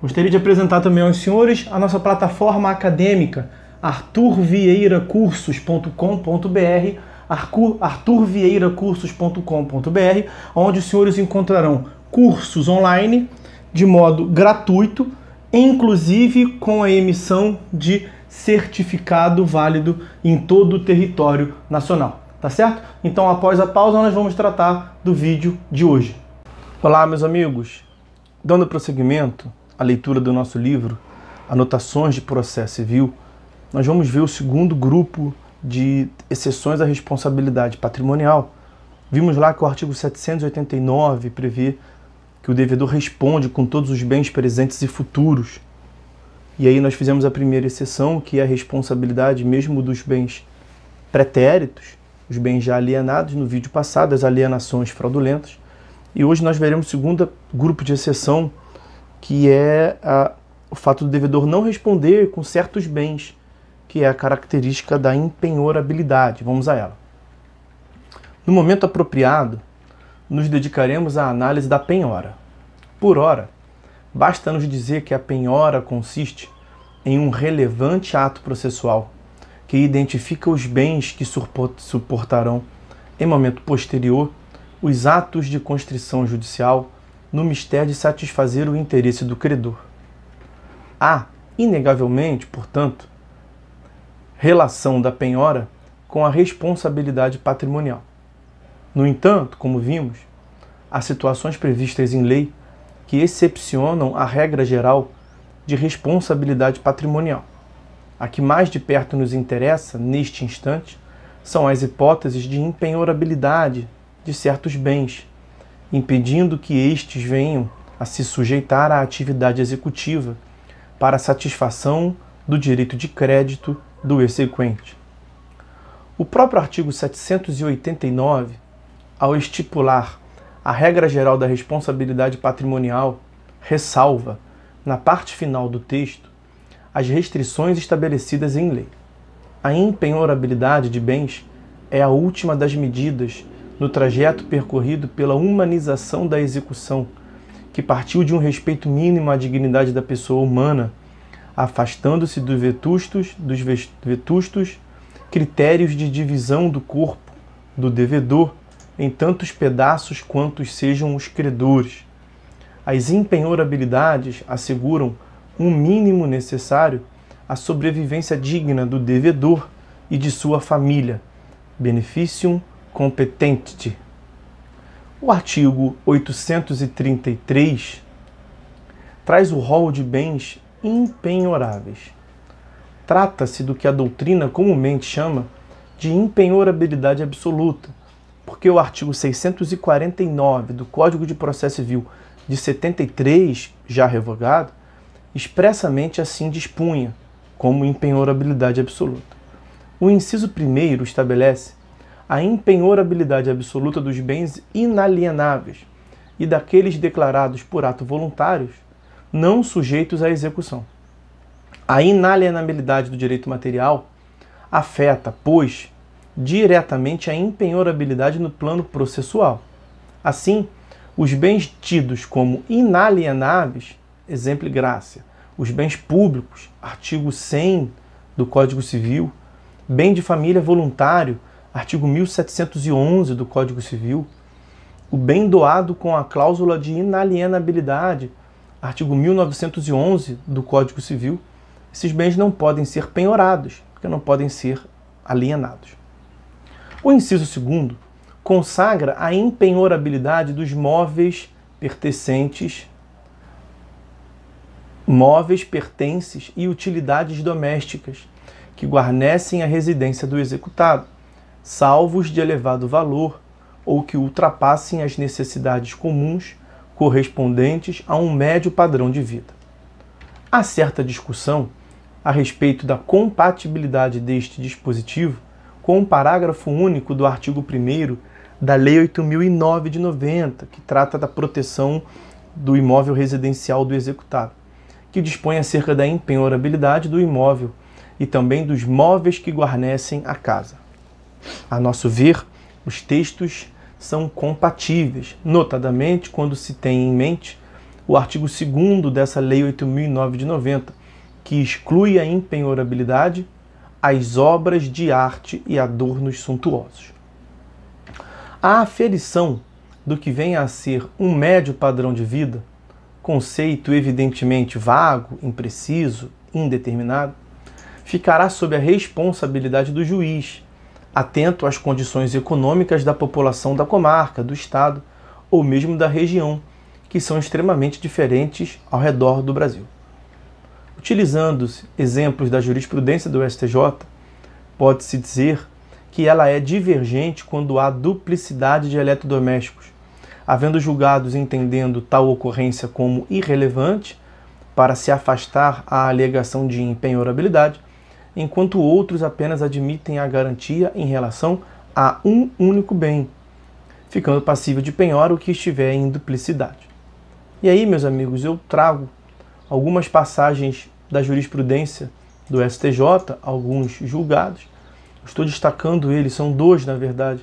Gostaria de apresentar também aos senhores a nossa plataforma acadêmica arturvieiracursos.com.br arturvieiracursos.com.br onde os senhores encontrarão cursos online de modo gratuito, inclusive com a emissão de certificado válido em todo o território nacional, tá certo? Então, após a pausa, nós vamos tratar do vídeo de hoje. Olá, meus amigos. Dando prosseguimento, a leitura do nosso livro Anotações de Processo Civil, nós vamos ver o segundo grupo de exceções à responsabilidade patrimonial. Vimos lá que o artigo 789 prevê que o devedor responde com todos os bens presentes e futuros. E aí nós fizemos a primeira exceção, que é a responsabilidade mesmo dos bens pretéritos, os bens já alienados no vídeo passado, as alienações fraudulentas. E hoje nós veremos o segundo grupo de exceção, que é a, o fato do devedor não responder com certos bens, que é a característica da impenhorabilidade. Vamos a ela. No momento apropriado, nos dedicaremos à análise da penhora. Por ora, basta nos dizer que a penhora consiste em um relevante ato processual que identifica os bens que suportarão, em momento posterior, os atos de constrição judicial no mistério de satisfazer o interesse do credor. Há, inegavelmente, portanto, relação da penhora com a responsabilidade patrimonial. No entanto, como vimos, há situações previstas em lei que excepcionam a regra geral de responsabilidade patrimonial. A que mais de perto nos interessa, neste instante, são as hipóteses de empenhorabilidade de certos bens impedindo que estes venham a se sujeitar à atividade executiva para satisfação do direito de crédito do exequente. O próprio artigo 789, ao estipular a regra geral da responsabilidade patrimonial, ressalva, na parte final do texto, as restrições estabelecidas em lei. A impenhorabilidade de bens é a última das medidas no trajeto percorrido pela humanização da execução, que partiu de um respeito mínimo à dignidade da pessoa humana, afastando-se dos vetustos, dos vetustos critérios de divisão do corpo do devedor em tantos pedaços quantos sejam os credores. As empenhorabilidades asseguram um mínimo necessário à sobrevivência digna do devedor e de sua família. Beneficium competente. O artigo 833 traz o rol de bens impenhoráveis. Trata-se do que a doutrina comumente chama de impenhorabilidade absoluta, porque o artigo 649 do Código de Processo Civil de 73, já revogado, expressamente assim dispunha como impenhorabilidade absoluta. O inciso primeiro estabelece a impenhorabilidade absoluta dos bens inalienáveis e daqueles declarados por ato voluntários não sujeitos à execução. A inalienabilidade do direito material afeta, pois, diretamente a impenhorabilidade no plano processual. Assim, os bens tidos como inalienáveis, exemplo graça, os bens públicos, artigo 100 do Código Civil, bem de família voluntário, artigo 1711 do Código Civil, o bem doado com a cláusula de inalienabilidade, artigo 1911 do Código Civil, esses bens não podem ser penhorados, porque não podem ser alienados. O inciso segundo consagra a impenhorabilidade dos móveis pertencentes móveis pertences e utilidades domésticas que guarnecem a residência do executado salvos de elevado valor ou que ultrapassem as necessidades comuns correspondentes a um médio padrão de vida. Há certa discussão a respeito da compatibilidade deste dispositivo com o parágrafo único do artigo 1 da Lei 8009 de 90, que trata da proteção do imóvel residencial do executado, que dispõe acerca da empenhorabilidade do imóvel e também dos móveis que guarnecem a casa. A nosso ver, os textos são compatíveis, notadamente quando se tem em mente o artigo 2 dessa Lei 8.009 de 90, que exclui a impenhorabilidade às obras de arte e adornos suntuosos. A aferição do que vem a ser um médio padrão de vida, conceito evidentemente vago, impreciso, indeterminado, ficará sob a responsabilidade do juiz, atento às condições econômicas da população da comarca, do estado ou mesmo da região, que são extremamente diferentes ao redor do Brasil. Utilizando exemplos da jurisprudência do STJ, pode-se dizer que ela é divergente quando há duplicidade de eletrodomésticos, havendo julgados entendendo tal ocorrência como irrelevante para se afastar a alegação de empenhorabilidade enquanto outros apenas admitem a garantia em relação a um único bem, ficando passível de penhora o que estiver em duplicidade. E aí, meus amigos, eu trago algumas passagens da jurisprudência do STJ, alguns julgados. Estou destacando eles, são dois, na verdade,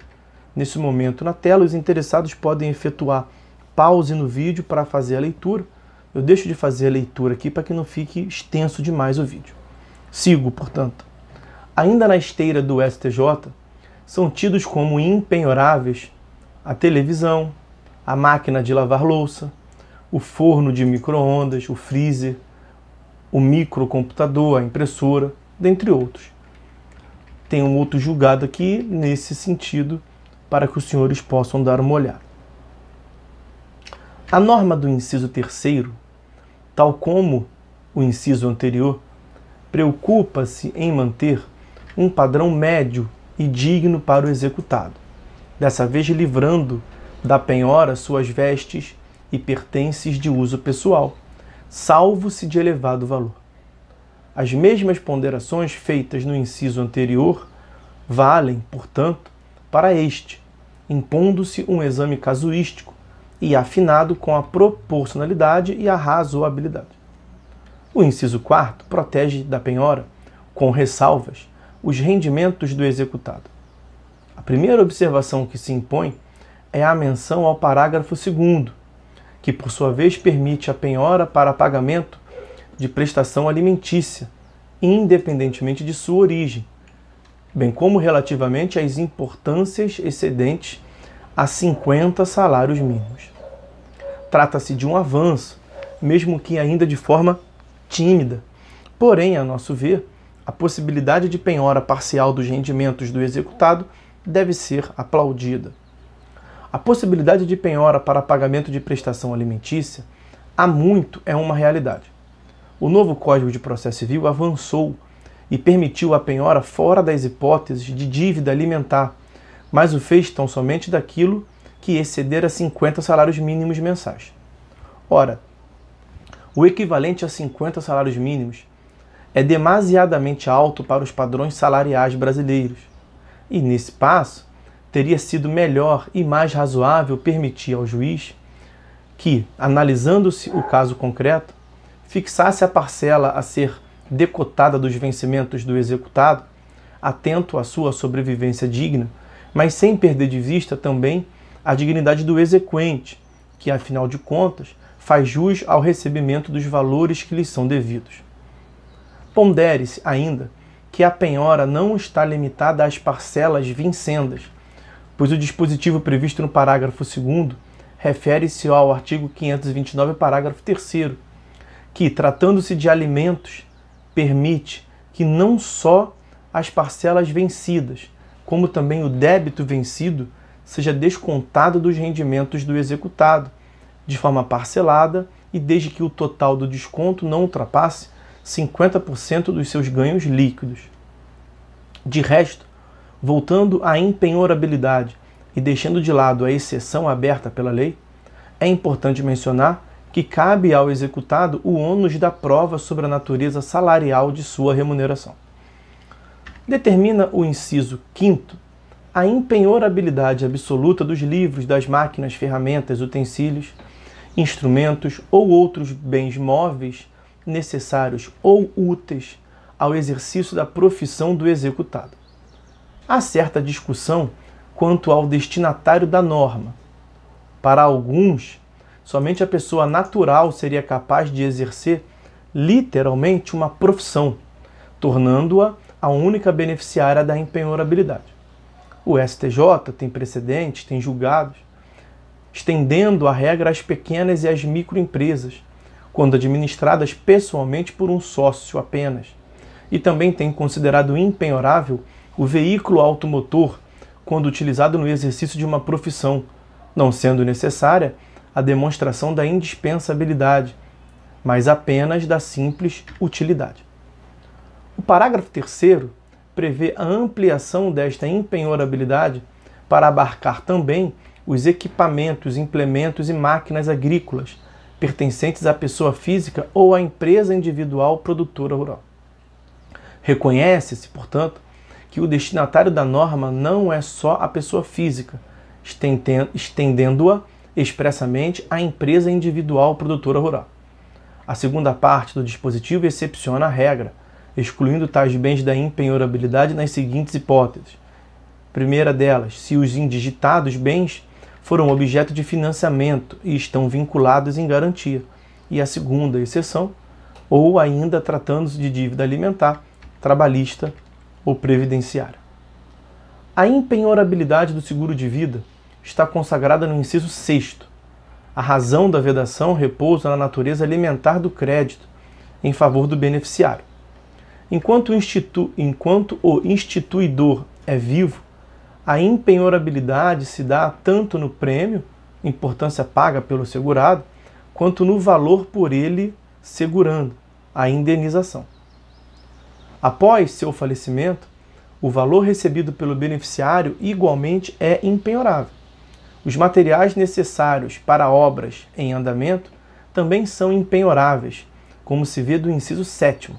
nesse momento na tela. Os interessados podem efetuar pause no vídeo para fazer a leitura. Eu deixo de fazer a leitura aqui para que não fique extenso demais o vídeo. Sigo, portanto. Ainda na esteira do STJ, são tidos como impenhoráveis a televisão, a máquina de lavar louça, o forno de micro-ondas, o freezer, o microcomputador, a impressora, dentre outros. Tem um outro julgado aqui nesse sentido para que os senhores possam dar uma olhada. A norma do inciso terceiro, tal como o inciso anterior, preocupa-se em manter um padrão médio e digno para o executado, dessa vez livrando da penhora suas vestes e pertences de uso pessoal, salvo se de elevado valor. As mesmas ponderações feitas no inciso anterior valem, portanto, para este, impondo-se um exame casuístico e afinado com a proporcionalidade e a razoabilidade. O inciso 4 protege da penhora, com ressalvas, os rendimentos do executado. A primeira observação que se impõe é a menção ao parágrafo 2, que por sua vez permite a penhora para pagamento de prestação alimentícia, independentemente de sua origem, bem como relativamente às importâncias excedentes a 50 salários mínimos. Trata-se de um avanço, mesmo que ainda de forma tímida. Porém, a nosso ver, a possibilidade de penhora parcial dos rendimentos do executado deve ser aplaudida. A possibilidade de penhora para pagamento de prestação alimentícia há muito é uma realidade. O novo Código de Processo Civil avançou e permitiu a penhora fora das hipóteses de dívida alimentar, mas o fez tão somente daquilo que exceder a 50 salários mínimos mensais. Ora, o equivalente a 50 salários mínimos, é demasiadamente alto para os padrões salariais brasileiros. E nesse passo, teria sido melhor e mais razoável permitir ao juiz que, analisando-se o caso concreto, fixasse a parcela a ser decotada dos vencimentos do executado, atento à sua sobrevivência digna, mas sem perder de vista também a dignidade do exequente, que afinal de contas faz jus ao recebimento dos valores que lhes são devidos. Pondere-se ainda que a penhora não está limitada às parcelas vincendas, pois o dispositivo previsto no parágrafo 2 refere-se ao artigo 529, parágrafo 3, que, tratando-se de alimentos, permite que não só as parcelas vencidas, como também o débito vencido, seja descontado dos rendimentos do executado, de forma parcelada e desde que o total do desconto não ultrapasse 50% dos seus ganhos líquidos. De resto, voltando à empenhorabilidade e deixando de lado a exceção aberta pela lei, é importante mencionar que cabe ao executado o ônus da prova sobre a natureza salarial de sua remuneração. Determina o inciso 5 a empenhorabilidade absoluta dos livros, das máquinas, ferramentas, utensílios, instrumentos ou outros bens móveis necessários ou úteis ao exercício da profissão do executado. Há certa discussão quanto ao destinatário da norma. Para alguns, somente a pessoa natural seria capaz de exercer literalmente uma profissão, tornando-a a única beneficiária da empenhorabilidade. O STJ tem precedentes, tem julgados estendendo a regra às pequenas e às microempresas, quando administradas pessoalmente por um sócio apenas. E também tem considerado impenhorável o veículo automotor quando utilizado no exercício de uma profissão, não sendo necessária a demonstração da indispensabilidade, mas apenas da simples utilidade. O parágrafo 3 prevê a ampliação desta impenhorabilidade para abarcar também os equipamentos, implementos e máquinas agrícolas pertencentes à pessoa física ou à empresa individual produtora rural. Reconhece-se, portanto, que o destinatário da norma não é só a pessoa física, estendendo-a expressamente à empresa individual produtora rural. A segunda parte do dispositivo excepciona a regra, excluindo tais bens da impenhorabilidade nas seguintes hipóteses. Primeira delas, se os indigitados bens foram objeto de financiamento e estão vinculados em garantia. E a segunda exceção, ou ainda tratando-se de dívida alimentar, trabalhista ou previdenciária. A impenhorabilidade do seguro de vida está consagrada no inciso 6. A razão da vedação repousa na natureza alimentar do crédito em favor do beneficiário. Enquanto o, institu... Enquanto o instituidor é vivo, a empenhorabilidade se dá tanto no prêmio, importância paga pelo segurado, quanto no valor por ele segurando, a indenização. Após seu falecimento, o valor recebido pelo beneficiário igualmente é empenhorável. Os materiais necessários para obras em andamento também são empenhoráveis, como se vê do inciso 7.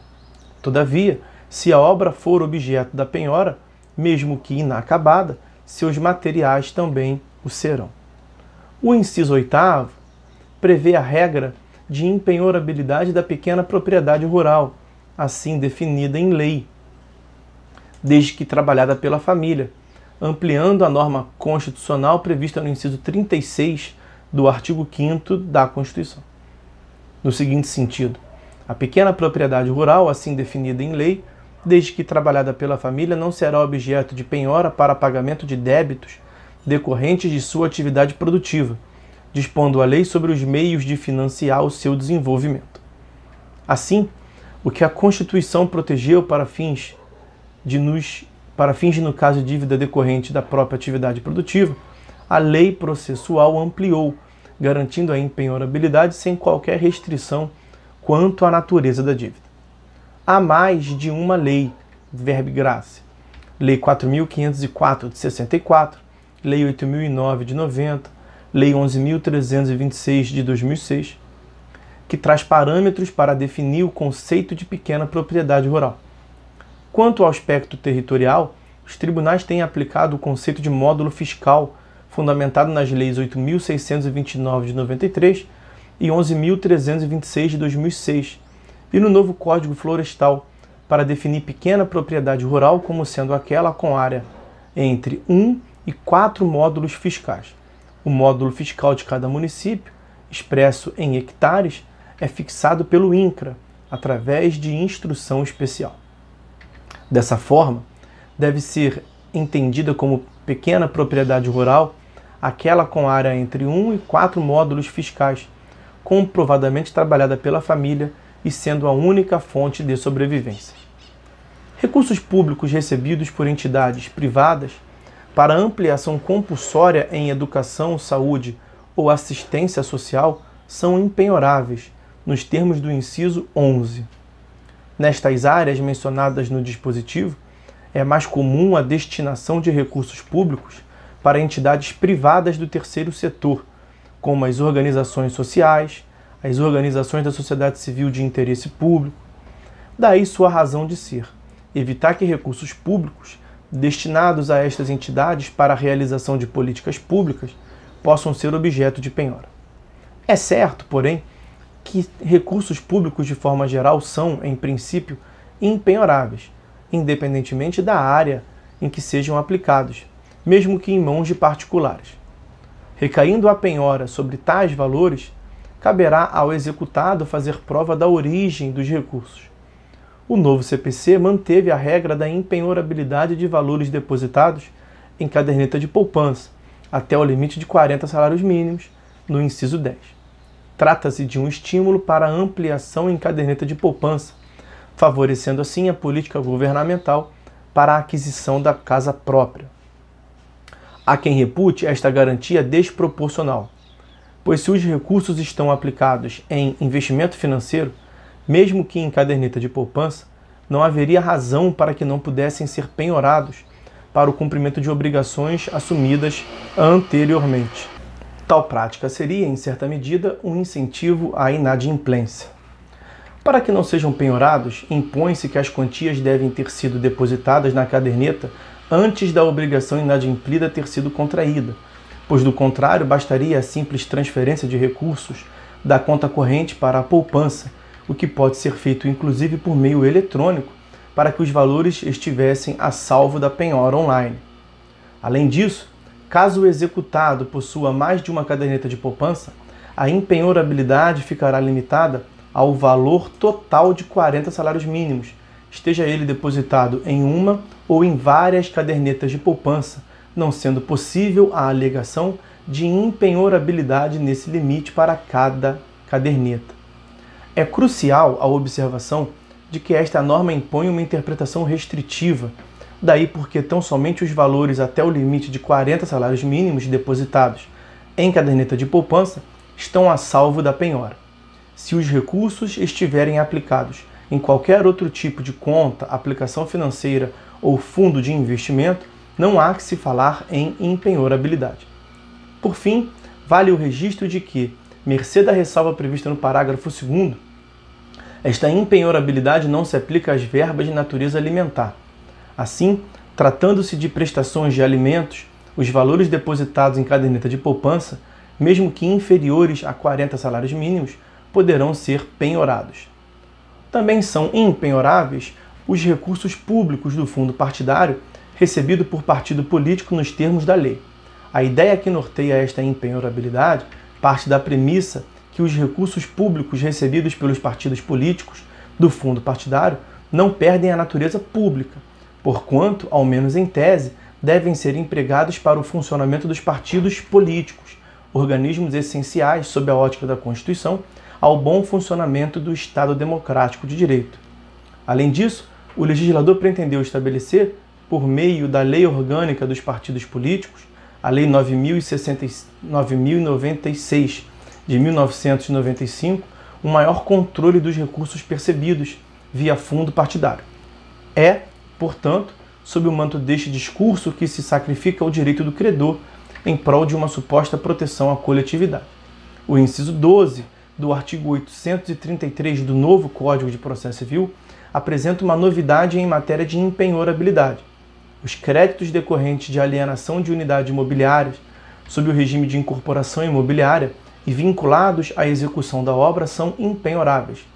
Todavia, se a obra for objeto da penhora, mesmo que inacabada, seus materiais também o serão. O inciso oitavo prevê a regra de empenhorabilidade da pequena propriedade rural, assim definida em lei, desde que trabalhada pela família, ampliando a norma constitucional prevista no inciso 36 do artigo 5 da Constituição. No seguinte sentido, a pequena propriedade rural, assim definida em lei, desde que trabalhada pela família, não será objeto de penhora para pagamento de débitos decorrentes de sua atividade produtiva, dispondo a lei sobre os meios de financiar o seu desenvolvimento. Assim, o que a Constituição protegeu para fins de nos para fins no caso dívida decorrente da própria atividade produtiva, a lei processual ampliou, garantindo a empenhorabilidade sem qualquer restrição quanto à natureza da dívida a mais de uma lei, verbo graça. Lei 4.504 de 64, Lei 8.009 de 90, Lei 11.326 de 2006, que traz parâmetros para definir o conceito de pequena propriedade rural. Quanto ao aspecto territorial, os tribunais têm aplicado o conceito de módulo fiscal, fundamentado nas leis 8.629 de 93 e 11.326 de 2006, e no novo Código Florestal, para definir pequena propriedade rural como sendo aquela com área entre 1 e 4 módulos fiscais. O módulo fiscal de cada município, expresso em hectares, é fixado pelo INCRA, através de instrução especial. Dessa forma, deve ser entendida como pequena propriedade rural aquela com área entre 1 e 4 módulos fiscais, comprovadamente trabalhada pela família e sendo a única fonte de sobrevivência. Recursos públicos recebidos por entidades privadas para ampliação compulsória em educação, saúde ou assistência social são empenhoráveis, nos termos do inciso 11. Nestas áreas mencionadas no dispositivo, é mais comum a destinação de recursos públicos para entidades privadas do terceiro setor, como as organizações sociais, as organizações da sociedade civil de interesse público. Daí sua razão de ser: evitar que recursos públicos destinados a estas entidades para a realização de políticas públicas possam ser objeto de penhora. É certo, porém, que recursos públicos de forma geral são, em princípio, impenhoráveis, independentemente da área em que sejam aplicados, mesmo que em mãos de particulares. Recaindo a penhora sobre tais valores, caberá ao executado fazer prova da origem dos recursos. O novo CPC manteve a regra da empenhorabilidade de valores depositados em caderneta de poupança, até o limite de 40 salários mínimos, no inciso 10. Trata-se de um estímulo para ampliação em caderneta de poupança, favorecendo assim a política governamental para a aquisição da casa própria. Há quem repute esta garantia desproporcional pois se os recursos estão aplicados em investimento financeiro, mesmo que em caderneta de poupança, não haveria razão para que não pudessem ser penhorados para o cumprimento de obrigações assumidas anteriormente. Tal prática seria, em certa medida, um incentivo à inadimplência. Para que não sejam penhorados, impõe-se que as quantias devem ter sido depositadas na caderneta antes da obrigação inadimplida ter sido contraída, pois do contrário bastaria a simples transferência de recursos da conta corrente para a poupança, o que pode ser feito inclusive por meio eletrônico, para que os valores estivessem a salvo da penhora online. Além disso, caso o executado possua mais de uma caderneta de poupança, a empenhorabilidade ficará limitada ao valor total de 40 salários mínimos, esteja ele depositado em uma ou em várias cadernetas de poupança, não sendo possível a alegação de impenhorabilidade nesse limite para cada caderneta. É crucial a observação de que esta norma impõe uma interpretação restritiva, daí porque tão somente os valores até o limite de 40 salários mínimos depositados em caderneta de poupança estão a salvo da penhora. Se os recursos estiverem aplicados em qualquer outro tipo de conta, aplicação financeira ou fundo de investimento, não há que se falar em impenhorabilidade. Por fim, vale o registro de que, mercê da ressalva prevista no parágrafo 2, esta impenhorabilidade não se aplica às verbas de natureza alimentar. Assim, tratando-se de prestações de alimentos, os valores depositados em caderneta de poupança, mesmo que inferiores a 40 salários mínimos, poderão ser penhorados. Também são impenhoráveis os recursos públicos do fundo partidário recebido por partido político nos termos da lei. A ideia que norteia esta empenhorabilidade parte da premissa que os recursos públicos recebidos pelos partidos políticos do fundo partidário não perdem a natureza pública, porquanto, ao menos em tese, devem ser empregados para o funcionamento dos partidos políticos, organismos essenciais, sob a ótica da Constituição, ao bom funcionamento do Estado Democrático de Direito. Além disso, o legislador pretendeu estabelecer por meio da Lei Orgânica dos Partidos Políticos, a Lei 9096 de 1995, um maior controle dos recursos percebidos via fundo partidário. É, portanto, sob o manto deste discurso que se sacrifica o direito do credor em prol de uma suposta proteção à coletividade. O inciso 12 do artigo 833 do novo Código de Processo Civil apresenta uma novidade em matéria de empenhorabilidade os créditos decorrentes de alienação de unidades imobiliárias sob o regime de incorporação imobiliária e vinculados à execução da obra são impenhoráveis.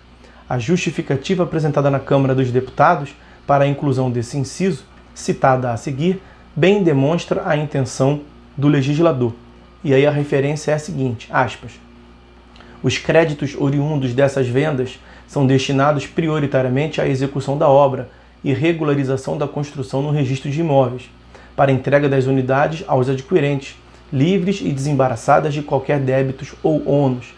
A justificativa apresentada na Câmara dos Deputados para a inclusão desse inciso, citada a seguir, bem demonstra a intenção do legislador. E aí a referência é a seguinte, aspas, Os créditos oriundos dessas vendas são destinados prioritariamente à execução da obra, e regularização da construção no registro de imóveis, para entrega das unidades aos adquirentes, livres e desembaraçadas de qualquer débitos ou ônus.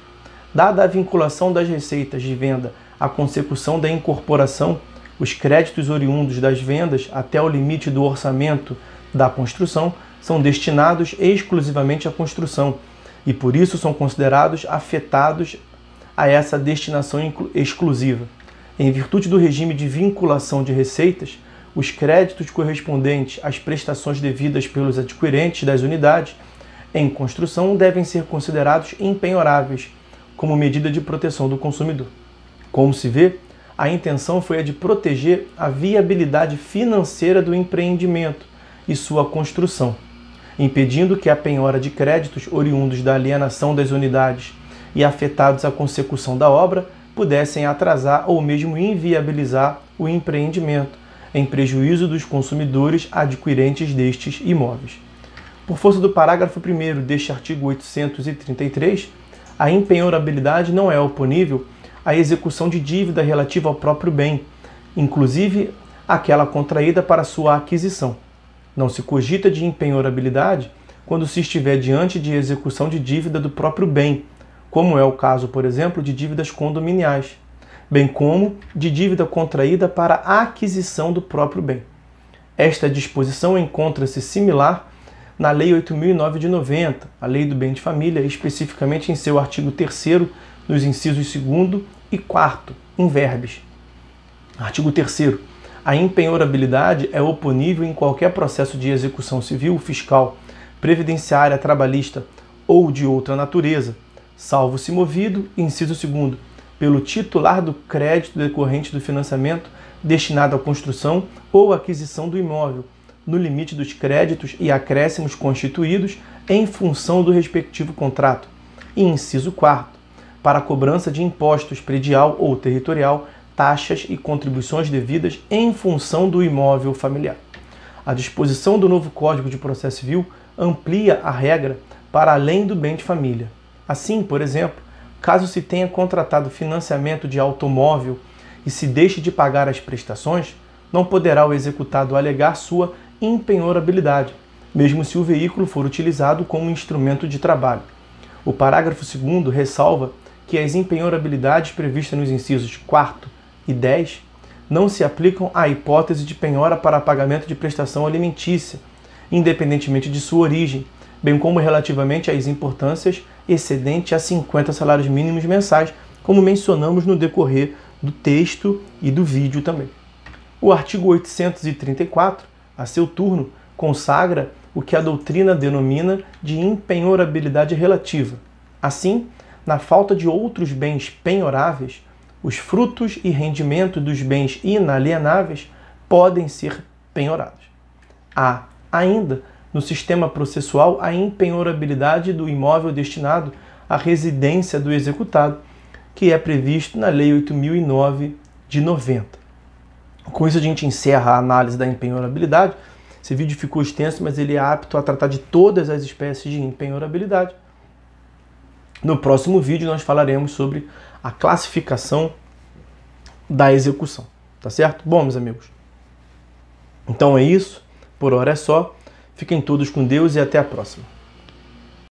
Dada a vinculação das receitas de venda à consecução da incorporação, os créditos oriundos das vendas até o limite do orçamento da construção são destinados exclusivamente à construção e por isso são considerados afetados a essa destinação exclusiva. Em virtude do regime de vinculação de receitas, os créditos correspondentes às prestações devidas pelos adquirentes das unidades em construção devem ser considerados empenhoráveis como medida de proteção do consumidor. Como se vê, a intenção foi a de proteger a viabilidade financeira do empreendimento e sua construção, impedindo que a penhora de créditos oriundos da alienação das unidades e afetados à consecução da obra pudessem atrasar ou mesmo inviabilizar o empreendimento, em prejuízo dos consumidores adquirentes destes imóveis. Por força do parágrafo 1 deste artigo 833, a empenhorabilidade não é oponível à execução de dívida relativa ao próprio bem, inclusive aquela contraída para sua aquisição. Não se cogita de empenhorabilidade quando se estiver diante de execução de dívida do próprio bem, como é o caso, por exemplo, de dívidas condominiais, bem como de dívida contraída para a aquisição do próprio bem. Esta disposição encontra-se similar na Lei 8.009 de 90, a Lei do Bem de Família, especificamente em seu artigo 3 nos incisos 2 e 4, em verbes. Artigo 3 A impenhorabilidade é oponível em qualquer processo de execução civil, fiscal, previdenciária, trabalhista ou de outra natureza, salvo se movido, inciso 2, pelo titular do crédito decorrente do financiamento destinado à construção ou aquisição do imóvel, no limite dos créditos e acréscimos constituídos em função do respectivo contrato. E inciso 4, para a cobrança de impostos predial ou territorial, taxas e contribuições devidas em função do imóvel familiar. A disposição do novo Código de Processo Civil amplia a regra para além do bem de família. Assim, por exemplo, caso se tenha contratado financiamento de automóvel e se deixe de pagar as prestações, não poderá o executado alegar sua impenhorabilidade, mesmo se o veículo for utilizado como instrumento de trabalho. O parágrafo 2 ressalva que as impenhorabilidades previstas nos incisos 4 e 10 não se aplicam à hipótese de penhora para pagamento de prestação alimentícia, independentemente de sua origem, bem como relativamente às importâncias excedente a 50 salários mínimos mensais, como mencionamos no decorrer do texto e do vídeo também. O artigo 834, a seu turno, consagra o que a doutrina denomina de impenhorabilidade relativa. Assim, na falta de outros bens penhoráveis, os frutos e rendimento dos bens inalienáveis podem ser penhorados. Há ainda no sistema processual a impenhorabilidade do imóvel destinado à residência do executado, que é previsto na Lei 8009 de 90. Com isso a gente encerra a análise da impenhorabilidade. Esse vídeo ficou extenso, mas ele é apto a tratar de todas as espécies de impenhorabilidade. No próximo vídeo nós falaremos sobre a classificação da execução, tá certo? Bom, meus amigos, então é isso. Por hora é só. Fiquem todos com Deus e até a próxima.